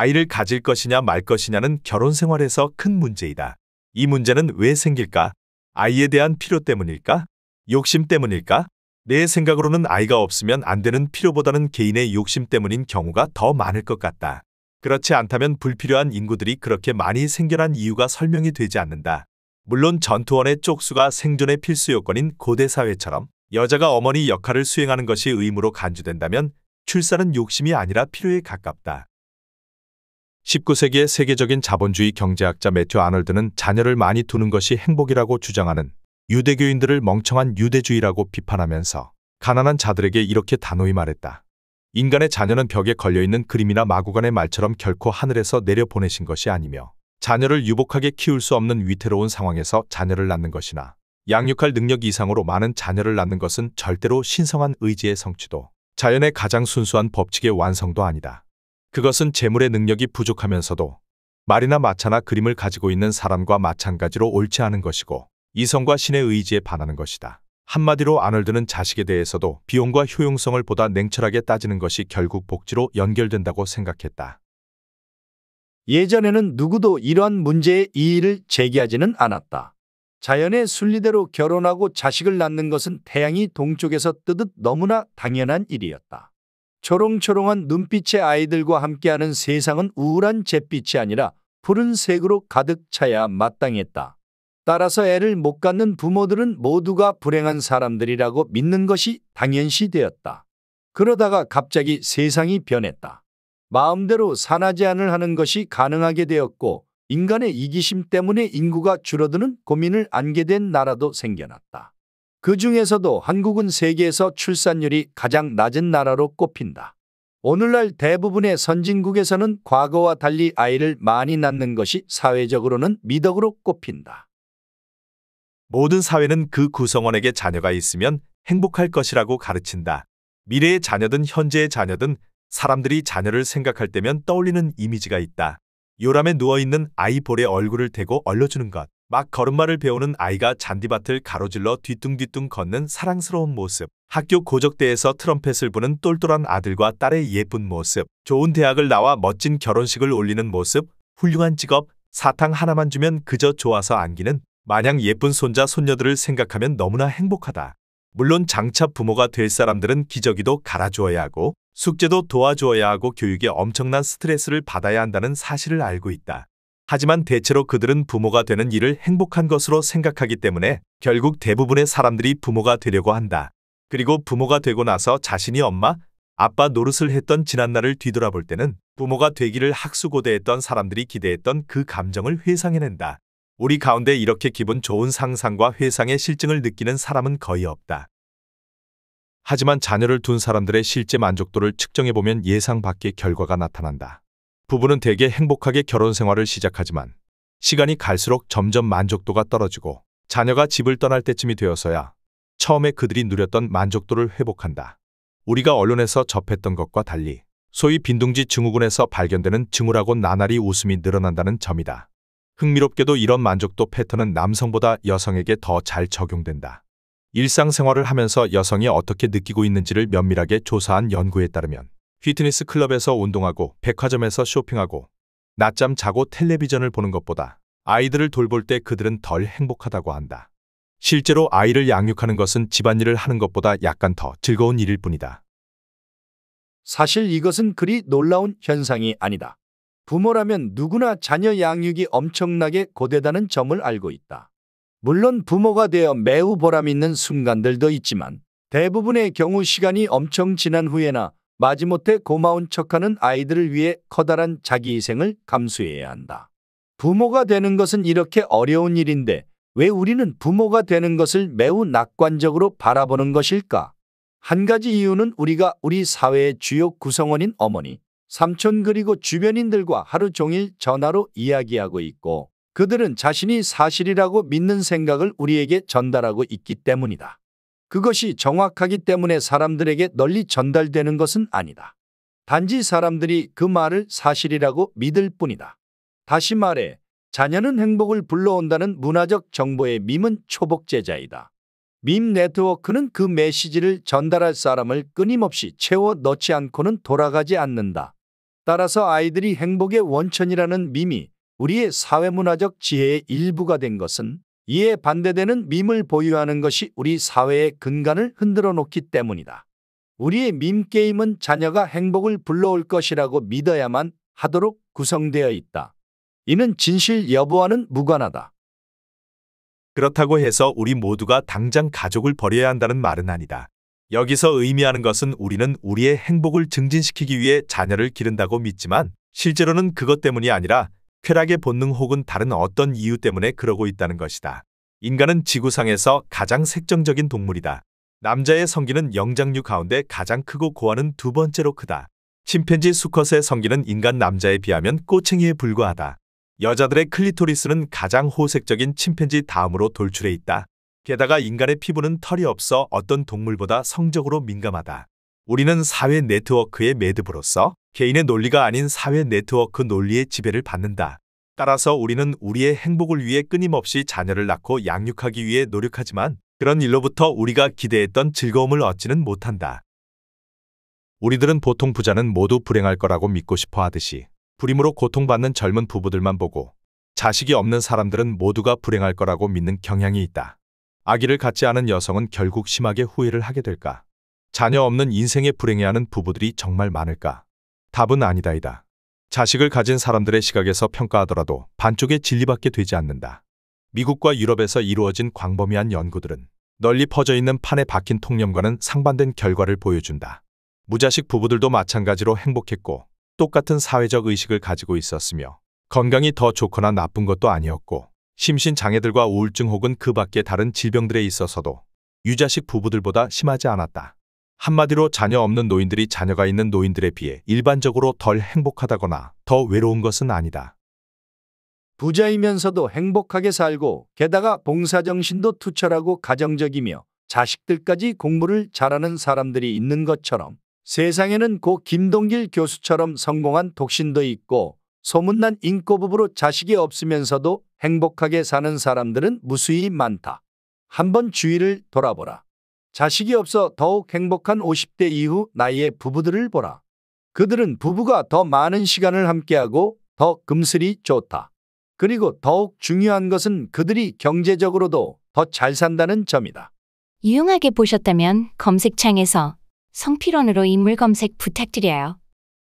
아이를 가질 것이냐 말 것이냐는 결혼 생활에서 큰 문제이다. 이 문제는 왜 생길까? 아이에 대한 필요 때문일까? 욕심 때문일까? 내 생각으로는 아이가 없으면 안 되는 필요보다는 개인의 욕심 때문인 경우가 더 많을 것 같다. 그렇지 않다면 불필요한 인구들이 그렇게 많이 생겨난 이유가 설명이 되지 않는다. 물론 전투원의 쪽수가 생존의 필수 요건인 고대 사회처럼 여자가 어머니 역할을 수행하는 것이 의무로 간주된다면 출산은 욕심이 아니라 필요에 가깝다. 19세기의 세계적인 자본주의 경제학자 매튜 아널드는 자녀를 많이 두는 것이 행복이라고 주장하는 유대교인들을 멍청한 유대주의라고 비판하면서 가난한 자들에게 이렇게 단호히 말했다. 인간의 자녀는 벽에 걸려있는 그림이나 마구간의 말처럼 결코 하늘에서 내려보내신 것이 아니며 자녀를 유복하게 키울 수 없는 위태로운 상황에서 자녀를 낳는 것이나 양육할 능력 이상으로 많은 자녀를 낳는 것은 절대로 신성한 의지의 성취도 자연의 가장 순수한 법칙의 완성도 아니다. 그것은 재물의 능력이 부족하면서도 말이나 마차나 그림을 가지고 있는 사람과 마찬가지로 옳지 않은 것이고 이성과 신의 의지에 반하는 것이다. 한마디로 아놀드는 자식에 대해서도 비용과 효용성을 보다 냉철하게 따지는 것이 결국 복지로 연결된다고 생각했다. 예전에는 누구도 이러한 문제의 이의를 제기하지는 않았다. 자연의 순리대로 결혼하고 자식을 낳는 것은 태양이 동쪽에서 뜨듯 너무나 당연한 일이었다. 초롱초롱한 눈빛의 아이들과 함께하는 세상은 우울한 잿빛이 아니라 푸른색으로 가득 차야 마땅했다. 따라서 애를 못 갖는 부모들은 모두가 불행한 사람들이라고 믿는 것이 당연시 되었다. 그러다가 갑자기 세상이 변했다. 마음대로 산화제한을 하는 것이 가능하게 되었고 인간의 이기심 때문에 인구가 줄어드는 고민을 안게 된 나라도 생겨났다. 그 중에서도 한국은 세계에서 출산율이 가장 낮은 나라로 꼽힌다. 오늘날 대부분의 선진국에서는 과거와 달리 아이를 많이 낳는 것이 사회적으로는 미덕으로 꼽힌다. 모든 사회는 그 구성원에게 자녀가 있으면 행복할 것이라고 가르친다. 미래의 자녀든 현재의 자녀든 사람들이 자녀를 생각할 때면 떠올리는 이미지가 있다. 요람에 누워있는 아이 볼의 얼굴을 대고 얼려주는 것. 막 걸음마를 배우는 아이가 잔디밭을 가로질러 뒤뚱뒤뚱 걷는 사랑스러운 모습, 학교 고적대에서 트럼펫을 부는 똘똘한 아들과 딸의 예쁜 모습, 좋은 대학을 나와 멋진 결혼식을 올리는 모습, 훌륭한 직업, 사탕 하나만 주면 그저 좋아서 안기는 마냥 예쁜 손자 손녀들을 생각하면 너무나 행복하다. 물론 장차 부모가 될 사람들은 기저귀도 갈아주어야 하고 숙제도 도와주어야 하고 교육에 엄청난 스트레스를 받아야 한다는 사실을 알고 있다. 하지만 대체로 그들은 부모가 되는 일을 행복한 것으로 생각하기 때문에 결국 대부분의 사람들이 부모가 되려고 한다. 그리고 부모가 되고 나서 자신이 엄마, 아빠 노릇을 했던 지난날을 뒤돌아볼 때는 부모가 되기를 학수고대했던 사람들이 기대했던 그 감정을 회상해낸다. 우리 가운데 이렇게 기분 좋은 상상과 회상의 실증을 느끼는 사람은 거의 없다. 하지만 자녀를 둔 사람들의 실제 만족도를 측정해보면 예상 밖의 결과가 나타난다. 부부는 대개 행복하게 결혼 생활을 시작하지만 시간이 갈수록 점점 만족도가 떨어지고 자녀가 집을 떠날 때쯤이 되어서야 처음에 그들이 누렸던 만족도를 회복한다. 우리가 언론에서 접했던 것과 달리 소위 빈둥지 증후군에서 발견되는 증후라고 나날이 웃음이 늘어난다는 점이다. 흥미롭게도 이런 만족도 패턴은 남성보다 여성에게 더 잘 적용된다. 일상생활을 하면서 여성이 어떻게 느끼고 있는지를 면밀하게 조사한 연구에 따르면 휘트니스 클럽에서 운동하고 백화점에서 쇼핑하고 낮잠 자고 텔레비전을 보는 것보다 아이들을 돌볼 때 그들은 덜 행복하다고 한다. 실제로 아이를 양육하는 것은 집안일을 하는 것보다 약간 더 즐거운 일일 뿐이다. 사실 이것은 그리 놀라운 현상이 아니다. 부모라면 누구나 자녀 양육이 엄청나게 고되다는 점을 알고 있다. 물론 부모가 되어 매우 보람 있는 순간들도 있지만 대부분의 경우 시간이 엄청 지난 후에나 마지못해 고마운 척하는 아이들을 위해 커다란 자기 희생을 감수해야 한다. 부모가 되는 것은 이렇게 어려운 일인데 왜 우리는 부모가 되는 것을 매우 낙관적으로 바라보는 것일까? 한 가지 이유는 우리가 우리 사회의 주요 구성원인 어머니, 삼촌 그리고 주변인들과 하루 종일 전화로 이야기하고 있고 그들은 자신이 사실이라고 믿는 생각을 우리에게 전달하고 있기 때문이다. 그것이 정확하기 때문에 사람들에게 널리 전달되는 것은 아니다. 단지 사람들이 그 말을 사실이라고 믿을 뿐이다. 다시 말해 자녀는 행복을 불러온다는 문화적 정보의 밈은 초복제자이다. 밈 네트워크는 그 메시지를 전달할 사람을 끊임없이 채워 넣지 않고는 돌아가지 않는다. 따라서 아이들이 행복의 원천이라는 밈이 우리의 사회문화적 지혜의 일부가 된 것은 이에 반대되는 밈을 보유하는 것이 우리 사회의 근간을 흔들어 놓기 때문이다. 우리의 밈 게임은 자녀가 행복을 불러올 것이라고 믿어야만 하도록 구성되어 있다. 이는 진실 여부와는 무관하다. 그렇다고 해서 우리 모두가 당장 가족을 버려야 한다는 말은 아니다. 여기서 의미하는 것은 우리는 우리의 행복을 증진시키기 위해 자녀를 기른다고 믿지만 실제로는 그것 때문이 아니라 쾌락의 본능 혹은 다른 어떤 이유 때문에 그러고 있다는 것이다. 인간은 지구상에서 가장 색정적인 동물이다. 남자의 성기는 영장류 가운데 가장 크고 고아는 두 번째로 크다. 침팬지 수컷의 성기는 인간 남자에 비하면 꼬챙이에 불과하다. 여자들의 클리토리스는 가장 호색적인 침팬지 다음으로 돌출해 있다. 게다가 인간의 피부는 털이 없어 어떤 동물보다 성적으로 민감하다. 우리는 사회 네트워크의 매듭으로서 개인의 논리가 아닌 사회 네트워크 논리의 지배를 받는다. 따라서 우리는 우리의 행복을 위해 끊임없이 자녀를 낳고 양육하기 위해 노력하지만 그런 일로부터 우리가 기대했던 즐거움을 얻지는 못한다. 우리들은 보통 부자는 모두 불행할 거라고 믿고 싶어 하듯이 불임으로 고통받는 젊은 부부들만 보고 자식이 없는 사람들은 모두가 불행할 거라고 믿는 경향이 있다. 아기를 갖지 않은 여성은 결국 심하게 후회를 하게 될까? 자녀 없는 인생에 불행해하는 부부들이 정말 많을까? 답은 아니다이다. 자식을 가진 사람들의 시각에서 평가하더라도 반쪽의 진리밖에 되지 않는다. 미국과 유럽에서 이루어진 광범위한 연구들은 널리 퍼져 있는 판에 박힌 통념과는 상반된 결과를 보여준다. 무자식 부부들도 마찬가지로 행복했고 똑같은 사회적 의식을 가지고 있었으며 건강이 더 좋거나 나쁜 것도 아니었고 심신장애들과 우울증 혹은 그 밖의 다른 질병들에 있어서도 유자식 부부들보다 심하지 않았다. 한마디로 자녀 없는 노인들이 자녀가 있는 노인들에 비해 일반적으로 덜 행복하다거나 더 외로운 것은 아니다. 부자이면서도 행복하게 살고 게다가 봉사정신도 투철하고 가정적이며 자식들까지 공부를 잘하는 사람들이 있는 것처럼 세상에는 고 김동길 교수처럼 성공한 독신도 있고 소문난 인꼬부부로 자식이 없으면서도 행복하게 사는 사람들은 무수히 많다. 한번 주위를 돌아보라. 자식이 없어 더욱 행복한 50대 이후 나이의 부부들을 보라. 그들은 부부가 더 많은 시간을 함께하고 더 금슬이 좋다. 그리고 더욱 중요한 것은 그들이 경제적으로도 더 잘 산다는 점이다. 유용하게 보셨다면 검색창에서 성필원으로 인물 검색 부탁드려요.